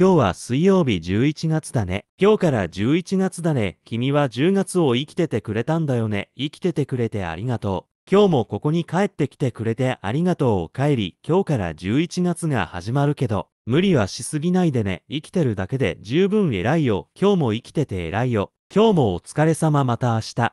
今日は水曜日11月だね。今日から11月だね。君は10月を生きててくれたんだよね。生きててくれてありがとう。今日もここに帰ってきてくれてありがとうお帰り。今日から11月が始まるけど、無理はしすぎないでね。生きてるだけで十分偉いよ。今日も生きてて偉いよ。今日もお疲れ様また明日。